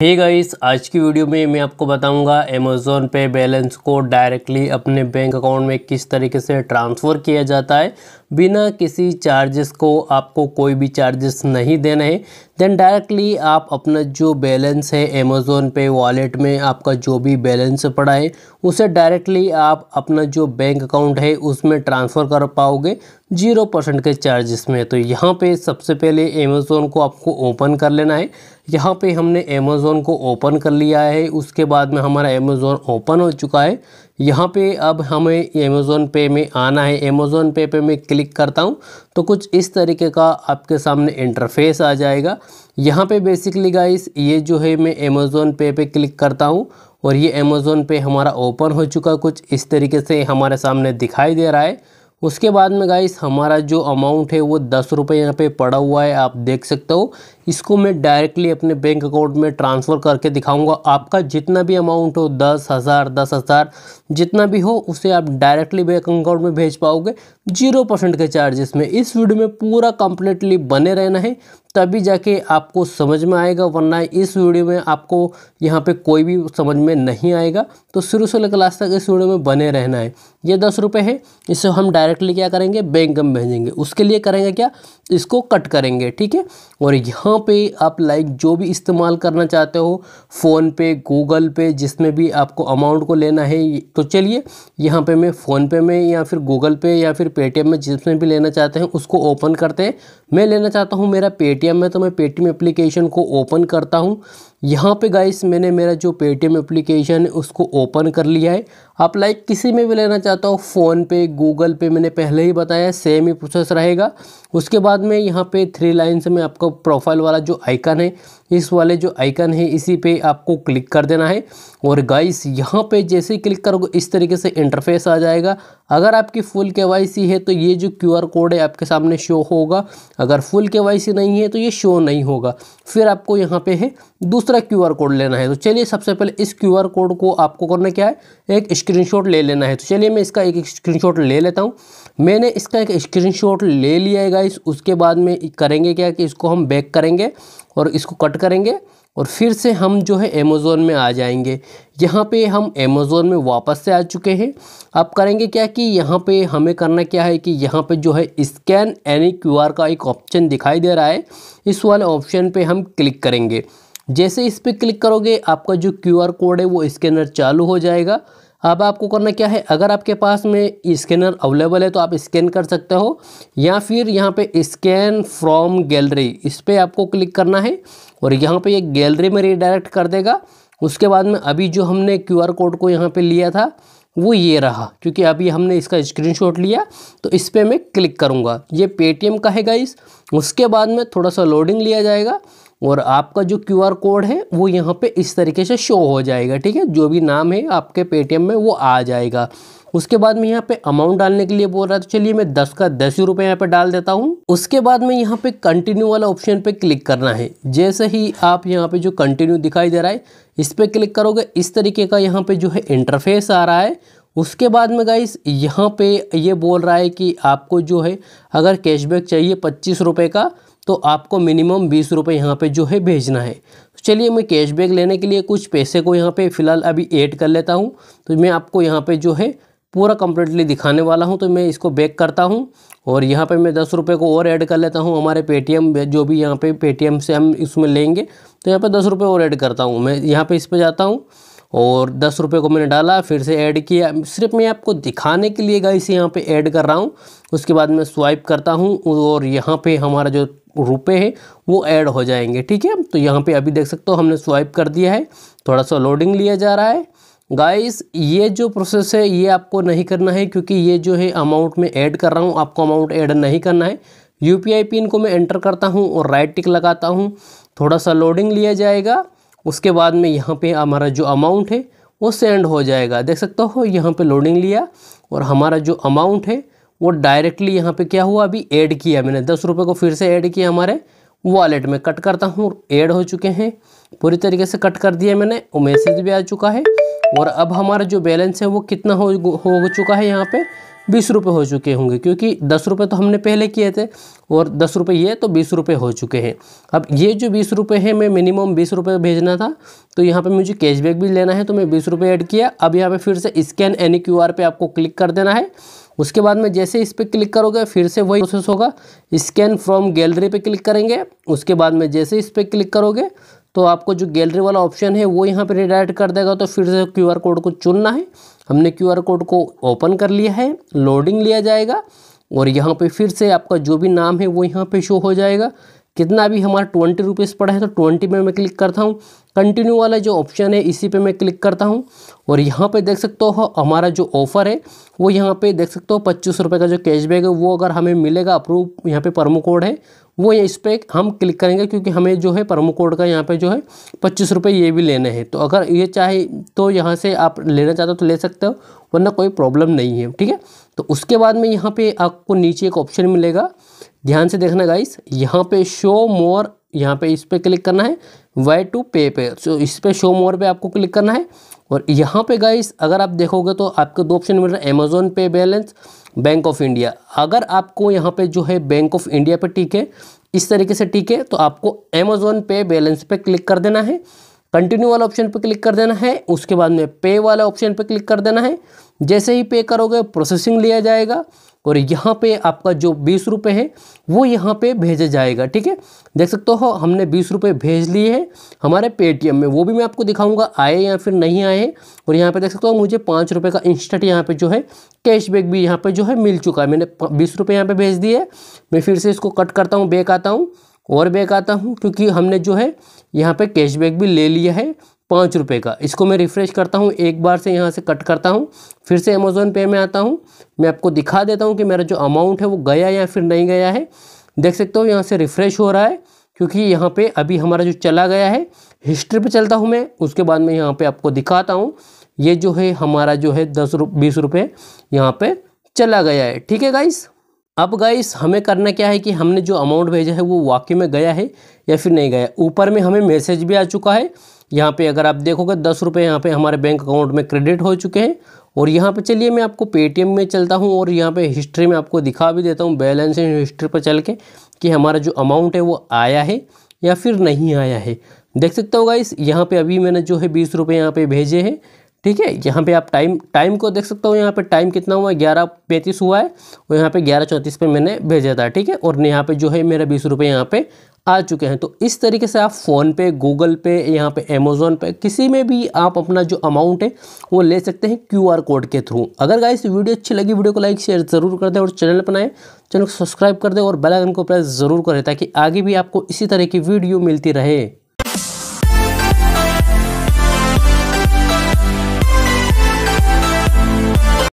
हे hey guys आज की video में मैं आपको बताऊंगा अमेज़ोन पे बैलेंस को डायरेक्टली अपने बैंक अकाउंट में किस तरीके से ट्रांसफ़र किया जाता है बिना किसी चार्जेस को आपको कोई भी चार्जेस नहीं देना है देन डायरेक्टली आप अपना जो बैलेंस है अमेज़ोन पे वॉलेट में आपका जो भी बैलेंस पड़ा है उसे डायरेक्टली आप अपना जो बैंक अकाउंट है उसमें ट्रांसफ़र कर पाओगे जीरो परसेंट के चार्जेस में तो यहाँ पर सबसे पहले अमेज़ोन को आपको ओपन कर लेना है यहाँ पे हमने अमेज़ोन को ओपन कर लिया है उसके बाद में हमारा अमेज़ोन ओपन हो चुका है यहाँ पे अब हमें अमेज़ोन पे में आना है अमेज़ोन पे पे मैं क्लिक करता हूँ तो कुछ इस तरीके का आपके सामने इंटरफेस आ जाएगा यहाँ पे बेसिकली गाइस ये जो है मैं अमेज़ोन पे पे क्लिक करता हूँ और ये अमेज़ोन पे हमारा ओपन हो चुका कुछ इस तरीके से हमारे सामने दिखाई दे रहा है उसके बाद में गाइस हमारा जो अमाउंट है वो दस रुपये यहाँ पर पड़ा हुआ है आप देख सकते हो इसको मैं डायरेक्टली अपने बैंक अकाउंट में ट्रांसफ़र करके दिखाऊंगा आपका जितना भी अमाउंट हो दस हज़ार दस हज़ार जितना भी हो उसे आप डायरेक्टली बैंक अकाउंट में भेज पाओगे जीरो परसेंट के चार्जेस में इस वीडियो में पूरा कम्प्लीटली बने रहना है तभी जाके आपको समझ में आएगा वरना इस वीडियो में आपको यहाँ पे कोई भी समझ में नहीं आएगा तो शुरू से लेकर लास्ट तक इस वीडियो में बने रहना है ये दस रुपये है इसे हम डायरेक्ट डायरेक्टली क्या करेंगे बैंक में भेजेंगे उसके लिए करेंगे क्या इसको कट करेंगे ठीक है और यहाँ पे आप लाइक जो भी इस्तेमाल करना चाहते हो फ़ोन पे गूगल पे जिसमें भी आपको अमाउंट को लेना है तो चलिए यहाँ पे मैं फ़ोन पे में या फिर गूगल पे या फिर पेटीएम में जिसमें भी लेना चाहते हैं उसको ओपन करते हैं मैं लेना चाहता हूँ मेरा पेटीएम में तो मैं पेटीएम एप्लीकेशन को ओपन करता हूँ यहाँ पे गाइस मैंने मेरा जो पेटीएम एप्लीकेशन है उसको ओपन कर लिया है आप लाइक किसी में भी लेना चाहता हो फ़ोन पे गूगल पे मैंने पहले ही बताया सेम ही प्रोसेस रहेगा उसके बाद में यहाँ पे थ्री लाइन से में आपका प्रोफाइल वाला जो आइकन है इस वाले जो आइकन है इसी पे आपको क्लिक कर देना है और गाइस यहाँ पे जैसे क्लिक करोगे इस तरीके से इंटरफेस आ जाएगा अगर आपकी फुल के है तो ये जो क्यूआर कोड है आपके सामने शो होगा अगर फुल के नहीं है तो ये शो नहीं होगा फिर आपको यहाँ पे है दूसरा क्यूआर कोड लेना है तो चलिए सबसे पहले इस क्यूआर कोड को आपको करना क्या है एक शॉट ले लेना है तो चलिए मैं इसका एक शॉट ले लेता हूँ मैंने इसका एक शॉट ले लिया है गाइस उसके बाद में करेंगे क्या कि इसको हम बैक करेंगे और इसको कट करेंगे और फिर से हम जो है अमेज़ोन में आ जाएंगे यहाँ पे हम अमेज़ोन में वापस से आ चुके हैं अब करेंगे क्या कि यहाँ पे हमें करना क्या है कि यहाँ पे जो है स्कैन एनी क्यूआर का एक ऑप्शन दिखाई दे रहा है इस वाले ऑप्शन पे हम क्लिक करेंगे जैसे इस पर क्लिक करोगे आपका जो आर कोड है वो स्कैनर चालू हो जाएगा अब आपको करना क्या है अगर आपके पास में स्कैनर अवेलेबल है तो आप स्कैन कर सकते हो या फिर यहाँ पे स्कैन फ्रॉम गैलरी इस पर आपको क्लिक करना है और यहाँ पे ये यह गैलरी में रिडायरेक्ट कर देगा उसके बाद में अभी जो हमने क्यूआर कोड को यहाँ पे लिया था वो ये रहा क्योंकि अभी हमने इसका स्क्रीनशॉट लिया तो इस पर मैं क्लिक करूँगा ये पेटीएम का है गाइस उसके बाद में थोड़ा सा लोडिंग लिया जाएगा और आपका जो क्यू आर कोड है वो यहाँ पे इस तरीके से शो हो जाएगा ठीक है जो भी नाम है आपके पेटीएम में वो आ जाएगा उसके बाद में यहाँ पे अमाउंट डालने के लिए बोल रहा है तो चलिए मैं दस का दस ही रुपये यहाँ पर डाल देता हूँ उसके बाद में यहाँ पे कंटिन्यू वाला ऑप्शन पे क्लिक करना है जैसे ही आप यहाँ पे जो कंटिन्यू दिखाई दे रहा है इस पर क्लिक करोगे इस तरीके का यहाँ पे जो है इंटरफेस आ रहा है उसके बाद में गाइस यहाँ पे ये बोल रहा है कि आपको जो है अगर कैशबैक चाहिए पच्चीस रुपये का तो आपको मिनिमम बीस रुपये यहाँ पर जो है भेजना है तो चलिए मैं कैशबैक लेने के लिए कुछ पैसे को यहाँ पे फ़िलहाल अभी ऐड कर लेता हूँ तो मैं आपको यहाँ पे जो है पूरा कम्प्लीटली दिखाने वाला हूँ तो मैं इसको बैक करता हूँ और यहाँ पे मैं दस रुपये को और ऐड कर लेता हूँ हमारे पेटीएम जो भी यहाँ पे पेटीएम से हम इसमें लेंगे तो यहाँ पे दस रुपये और ऐड करता हूँ मैं यहाँ पे इस पर जाता हूँ और दस रुपये को मैंने डाला फिर से ऐड किया सिर्फ मैं आपको दिखाने के लिए गाइस यहाँ पे ऐड कर रहा हूँ उसके बाद मैं स्वाइप करता हूँ और यहाँ पे हमारा जो रुपए है वो ऐड हो जाएंगे ठीक है तो यहाँ पे अभी देख सकते हो हमने स्वाइप कर दिया है थोड़ा सा लोडिंग लिया जा रहा है गाइस ये जो प्रोसेस है ये आपको नहीं करना है क्योंकि ये जो है अमाउंट में ऐड कर रहा हूँ आपको अमाउंट ऐड नहीं करना है यू पिन को मैं एंटर करता हूँ और राइट टिक लगाता हूँ थोड़ा सा लोडिंग लिया जाएगा उसके बाद में यहाँ पे हमारा जो अमाउंट है वो सेंड हो जाएगा देख सकते हो यहाँ पे लोडिंग लिया और हमारा जो अमाउंट है वो डायरेक्टली यहाँ पे क्या हुआ अभी ऐड किया मैंने दस रुपये को फिर से ऐड किया हमारे वॉलेट में कट करता हूँ ऐड हो चुके हैं पूरी तरीके से कट कर दिया मैंने वो मैसेज भी आ चुका है और अब हमारा जो बैलेंस है वो कितना हो हो चुका है यहाँ पे बीस रुपये हो चुके होंगे क्योंकि दस रुपये तो हमने पहले किए थे और दस रुपये ये तो बीस रुपये हो चुके हैं अब ये जो बीस रुपये है मैं मिनिमम बीस रुपये भेजना था तो यहाँ पे मुझे कैशबैक भी लेना है तो मैं बीस रुपये ऐड किया अब यहाँ पे फिर से स्कैन एनी क्यू आर पे आपको क्लिक कर देना है उसके बाद में जैसे इस पर क्लिक करोगे फिर से वही प्रोसेस होगा स्कैन फ्रॉम गैलरी पर क्लिक करेंगे उसके बाद में जैसे इस पर क्लिक करोगे तो आपको जो गैलरी वाला ऑप्शन है वो यहाँ पर रिडायरेक्ट कर देगा तो फिर से क्यू कोड को चुनना है हमने क्यू कोड को ओपन कर लिया है लोडिंग लिया जाएगा और यहाँ पे फिर से आपका जो भी नाम है वो यहाँ पे शो हो जाएगा कितना भी हमारा ट्वेंटी रुपीज़ पड़ा है तो ट्वेंटी में मैं क्लिक करता हूँ कंटिन्यू वाला जो ऑप्शन है इसी पे मैं क्लिक करता हूँ और यहाँ पे देख सकते हो हमारा जो ऑफ़र है वो यहाँ पे देख सकते हो पच्चीस रुपये का जो कैशबैक है वो अगर हमें मिलेगा अप्रूव यहाँ पे प्रोमो कोड है वो इस पर हम क्लिक करेंगे क्योंकि हमें जो है प्रोमो कोड का यहाँ पे जो है पच्चीस रुपये ये भी लेने हैं तो अगर ये चाहे तो यहाँ से आप लेना चाहते हो तो ले सकते हो वरना कोई प्रॉब्लम नहीं है ठीक है तो उसके बाद में यहाँ पर आपको नीचे एक ऑप्शन मिलेगा ध्यान से देखना गाइस यहाँ पे शो मोर यहाँ पे इस पर क्लिक करना है वाई टू पे पे सो इस पर शो मोर पे आपको क्लिक करना है और यहाँ पे गाइस अगर आप देखोगे तो आपको दो ऑप्शन मिल रहा है अमेजोन पे बैलेंस बैंक ऑफ इंडिया अगर आपको यहाँ पे जो है बैंक ऑफ इंडिया पे टिक है इस तरीके से टिक है तो आपको अमेजोन पे बैलेंस पे क्लिक कर देना है कंटिन्यू वाला ऑप्शन पे क्लिक कर देना है उसके बाद में पे वाला ऑप्शन पे क्लिक कर देना है जैसे ही पे करोगे प्रोसेसिंग लिया जाएगा और यहाँ पे आपका जो बीस रुपये है वो यहाँ पे भेजा जाएगा ठीक है देख सकते हो हमने बीस रुपये भेज लिए है हमारे पेटीएम में वो भी मैं आपको दिखाऊंगा आए या फिर नहीं आए और यहाँ पे देख सकते हो मुझे पाँच रुपये का इंस्टेंट यहाँ पे जो है कैशबैक भी यहाँ पे जो है मिल चुका है मैंने बीस रुपये यहाँ पर भेज दिए मैं फिर से इसको कट करता हूँ बैक आता हूँ और बैक आता हूँ क्योंकि हमने जो है यहाँ पर कैशबैक भी ले लिया है पाँच रुपये का इसको मैं रिफ़्रेश करता हूँ एक बार से यहाँ से कट करता हूँ फिर से अमेज़ोन पे में आता हूँ मैं आपको दिखा देता हूँ कि मेरा जो अमाउंट है वो गया या फिर नहीं गया है देख सकते हो यहाँ से रिफ़्रेश हो रहा है क्योंकि यहाँ पे अभी हमारा जो चला गया है हिस्ट्री पे चलता हूँ मैं उसके बाद में यहाँ पे आपको दिखाता हूँ ये जो है हमारा जो है दस रुप बीस रुपये यहाँ पे चला गया है ठीक है गाइस अब गाइस हमें करना क्या है कि हमने जो अमाउंट भेजा है वो वाकई में गया है या फिर नहीं गया ऊपर में हमें मैसेज भी आ चुका है यहाँ पे अगर आप देखोगे दस रुपये यहाँ पे हमारे बैंक अकाउंट में क्रेडिट हो चुके हैं और यहाँ पे चलिए मैं आपको पेटीएम में चलता हूँ और यहाँ पे हिस्ट्री में आपको दिखा भी देता हूँ बैलेंस एंड हिस्ट्री पर चल के कि हमारा जो अमाउंट है वो आया है या फिर नहीं आया है देख सकते हो गाइस यहाँ पर अभी मैंने जो है बीस रुपये यहाँ पे भेजे हैं ठीक है यहाँ पे आप टाइम टाइम को देख सकते हो यहाँ पे टाइम कितना हुआ है ग्यारह पैंतीस हुआ है और यहाँ पे ग्यारह चौंतीस पे मैंने भेजा था ठीक है और यहाँ पे जो है मेरा बीस रुपये यहाँ पे आ चुके हैं तो इस तरीके से आप फ़ोन पे गूगल पे यहाँ पे अमेज़ोन पे किसी में भी आप अपना जो अमाउंट है वो ले सकते हैं क्यू कोड के थ्रू अगर गाइस वीडियो अच्छी लगी वीडियो को लाइक शेयर ज़रूर कर दें और चैनल बनाए चैनल को सब्सक्राइब कर दें और बेलाइकन को प्रेस ज़रूर करें ताकि आगे भी आपको इसी तरह की वीडियो मिलती रहे